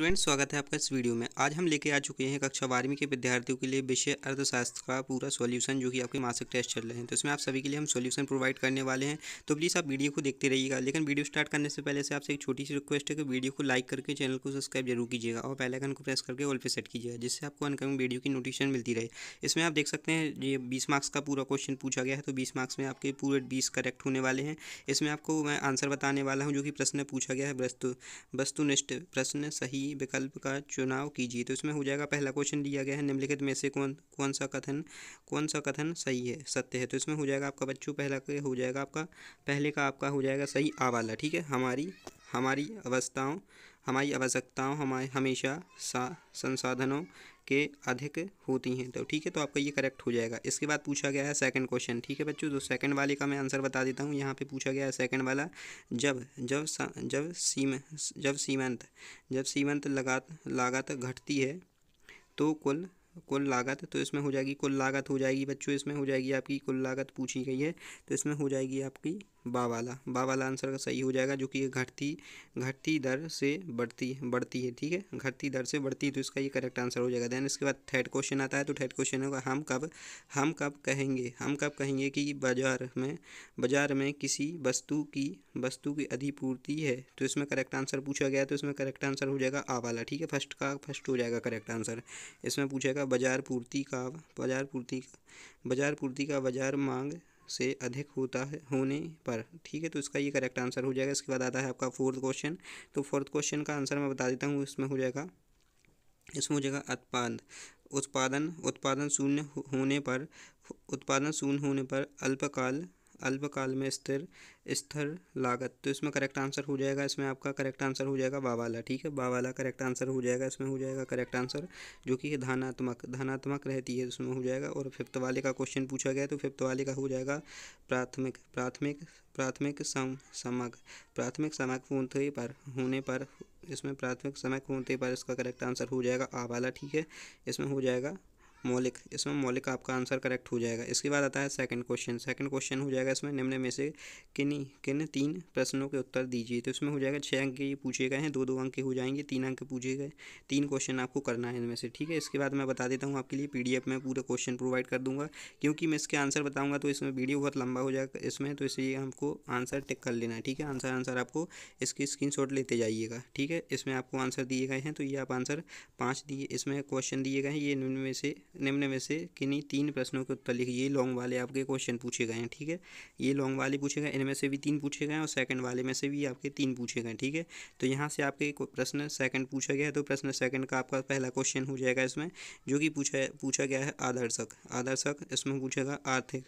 student स्वागत है आपका इस वीडियो में आज हम लेके आ चुके हैं कक्षा बारहवीं के विद्यार्थियों के लिए विषय अर्थशास्त्र का पूरा सॉल्यूशन जो कि आपके मासिक टेस्ट चल रहे हैं तो इसमें आप सभी के लिए हम सॉल्यूशन प्रोवाइड करने वाले हैं तो प्लीज़ आप वीडियो को देखते रहिएगा लेकिन वीडियो स्टार्ट करने से पहले से आपसे एक छोटी सी रिक्वेस्ट है कि वीडियो को लाइक करके चैनल को सब्सक्राइब जरूर कीजिएगा और पहलाइकन को प्रेस करके ऑल पे सेट कीजिएगा जिससे आपको अनकमिंग वीडियो की नोटिफिकेशन मिलती रहे इसमें आप देख सकते हैं ये बीस मार्क्स का पूरा क्वेश्चन पूछा गया है तो बीस मार्क्स में आपके पूरे बीस करेक्ट होने वाले हैं इसमें आपको मैं आंसर बताने वाला हूँ जो कि प्रश्न पूछा गया है वस्तु वस्तुनिष्ठ प्रश्न सही सही विकल्प का चुनाव कीजिए तो इसमें हो जाएगा पहला क्वेश्चन दिया गया है निम्नलिखित में से कौन कौन सा कथन कौन सा कथन सही है सत्य है तो इसमें हो जाएगा आपका बच्चों पहला का हो जाएगा आपका पहले का आपका हो जाएगा सही आवाला ठीक है हमारी हमारी अवस्थाओं हमारी आवश्यकताओं हमारे हमेशा संसाधनों के अधिक होती हैं तो ठीक है तो आपका ये करेक्ट हो जाएगा इसके बाद पूछा गया है सेकंड क्वेश्चन ठीक है बच्चों तो सेकंड वाले का मैं आंसर बता देता हूँ यहाँ पे पूछा गया है सेकंड वाला जब जब जब सीम जब सीमंत जब सीमंत लगात लागत घटती है तो कुल कुल लागत तो इसमें हो जाएगी कुल लागत हो जाएगी बच्चों इसमें हो जाएगी आपकी कुल लागत पूछी गई है तो इसमें हो जाएगी आपकी बावाला वाला आंसर का सही हो जाएगा जो कि ये घटती घटती दर से बढ़ती बढ़ती है ठीक है घटती दर से बढ़ती है तो इसका ये करेक्ट आंसर हो जाएगा देन इसके बाद थर्ड क्वेश्चन आता है तो थर्ड क्वेश्चन होगा हम कब हम कब कहेंगे हम कब कहेंगे कि बाजार में बाजार में किसी वस्तु की वस्तु की अधिपूर्ति है तो इसमें करेक्ट आंसर पूछा गया तो इसमें करेक्ट आंसर हो जाएगा आ वाला ठीक है फर्स्ट का फर्स्ट हो जाएगा करेक्ट आंसर इसमें पूछेगा बाजार पूर्ति का बाजार पूर्ति बाजार पूर्ति का बाजार मांग से अधिक होता है होने पर ठीक है तो इसका ये करेक्ट आंसर हो जाएगा इसके बाद आता है आपका फोर्थ क्वेश्चन तो फोर्थ क्वेश्चन का आंसर मैं बता देता हूँ इसमें हो जाएगा इसमें हो जाएगा उत्पाद उत्पादन उत्पादन शून्य होने पर उत्पादन शून्य होने पर अल्पकाल अल्पकाल में स्थिर स्थिर लागत तो इसमें करेक्ट आंसर हो जाएगा इसमें आपका करेक्ट आंसर हो जाएगा बावाला ठीक है बावाला करेक्ट आंसर हो जाएगा इसमें हो जाएगा करेक्ट आंसर जो कि धनात्मक धनात्मक रहती है इसमें हो जाएगा और फिफ्थ वाले का क्वेश्चन पूछा गया तो फिफ्थ वाले का हो जाएगा प्राथमिक प्राथमिक प्राथमिक सम समक प्राथमिक समक होने पर होने पर इसमें प्राथमिक समय होने पर इसका करेक्ट आंसर हो जाएगा आवाला ठीक है इसमें हो जाएगा मौलिक इसमें मौलिक आपका आंसर करेक्ट हो जाएगा इसके बाद आता है सेकंड क्वेश्चन सेकंड क्वेश्चन हो जाएगा इसमें निम्न में से किन किन तीन प्रश्नों के उत्तर दीजिए तो इसमें हो जाएगा छः अंक के पूछे गए हैं दो दो अंक के हो जाएंगे तीन अंक पूछे गए तीन क्वेश्चन आपको करना है इनमें से ठीक है इसके बाद मैं बता देता हूँ आपके लिए पी में पूरे क्वेश्चन प्रोवाइड कर दूँगा क्योंकि मैं इसके आंसर बताऊँगा तो इसमें वीडियो बहुत लंबा हो जाएगा इसमें तो इसलिए हमको आंसर टिक कर लेना है ठीक है आंसर आंसर आपको इसकी स्क्रीन लेते जाइएगा ठीक है इसमें आपको आंसर दिए गए हैं तो ये आप आंसर पाँच दिए इसमें क्वेश्चन दिए गए हैं ये निम्न में से निम्न में से किन्हीं तीन प्रश्नों के उत्तर लिखिए ये लॉन्ग वाले आपके क्वेश्चन पूछे गए हैं ठीक है ये लॉन्ग वाले पूछे गए इनमें से भी तीन पूछे गए हैं और सेकंड वाले में से भी आपके तीन पूछे गए ठीक है तो यहाँ से आपके प्रश्न सेकंड पूछा गया है तो प्रश्न सेकंड का आपका पहला क्वेश्चन हो जाएगा इसमें जो कि पूछा पूछा गया है आदर्शक आदर्शक इसमें पूछेगा आर्थिक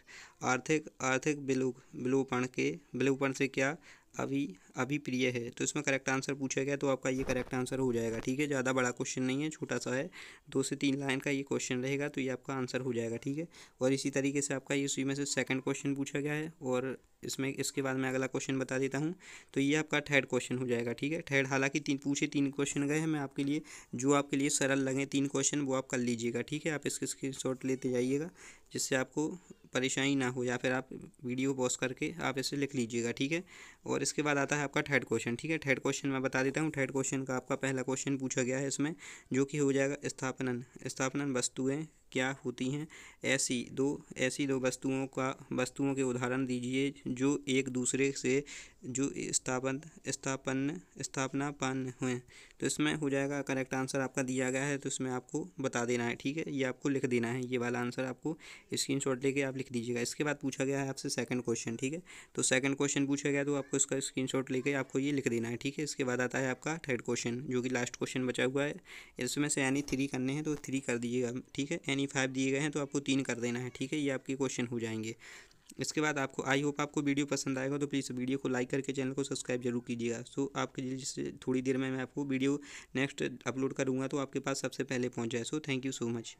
आर्थिक आर्थिक विलोक विलोपण के विलोपण से क्या अभी अभी प्रिय है तो इसमें करेक्ट आंसर पूछा गया तो आपका ये करेक्ट आंसर हो जाएगा ठीक है ज़्यादा बड़ा क्वेश्चन नहीं है छोटा सा है दो से तीन लाइन का ये क्वेश्चन रहेगा तो ये आपका आंसर हो जाएगा ठीक है और इसी तरीके से आपका ये उसी में से सेकंड क्वेश्चन पूछा गया है और इसमें इसके बाद मैं अगला क्वेश्चन बता देता हूँ तो ये आपका थर्ड क्वेश्चन हो जाएगा ठीक है थर्ड हालांकि तीन पूछे तीन क्वेश्चन गए हैं मैं आपके लिए जो आपके लिए सरल लगे तीन क्वेश्चन वो आप कर लीजिएगा ठीक है आप इसके स्क्रीन शॉट लेते जाइएगा जिससे आपको परेशानी ना हो या फिर आप वीडियो पॉज करके आप इसे लिख लीजिएगा ठीक है और इसके बाद आता है आपका थर्ड क्वेश्चन ठीक है थर्ड क्वेश्चन मैं बता देता हूँ थर्ड क्वेश्चन का आपका पहला क्वेश्चन पूछा गया है इसमें जो कि हो जाएगा स्थापनन स्थापनन वस्तुएँ क्या होती हैं ऐसी दो ऐसी दो वस्तुओं का वस्तुओं के उदाहरण दीजिए जो एक दूसरे से जो स्थापन स्थापन स्थापनापन्न हुए तो इसमें हो जाएगा करेक्ट आंसर आपका दिया गया है तो इसमें आपको बता देना है ठीक है ये आपको लिख देना है ये वाला आंसर आपको स्क्रीन शॉट लेके आप लिख दीजिएगा इसके बाद पूछा गया है आपसे सेकंड क्वेश्चन ठीक है तो सेकंड क्वेश्चन पूछा गया तो आपको इसका स्क्रीन शॉट लेके आपको ये लिख देना है ठीक है इसके बाद आता है आपका थर्ड क्वेश्चन जो कि लास्ट क्वेश्चन बचा हुआ है इसमें से यानी थ्री करने हैं तो थ्री कर दीजिएगा ठीक है यानी फाइव दिए गए हैं तो आपको तीन कर देना है ठीक है ये आपके क्वेश्चन हो जाएंगे इसके बाद आपको आई होप आपको वीडियो पसंद आएगा तो प्लीज़ वीडियो को लाइक करके चैनल को सब्सक्राइब जरूर कीजिएगा सो so, आपके जिससे थोड़ी देर में मैं आपको वीडियो नेक्स्ट अपलोड करूँगा तो आपके पास सबसे पहले पहुँच जाए so thank you so much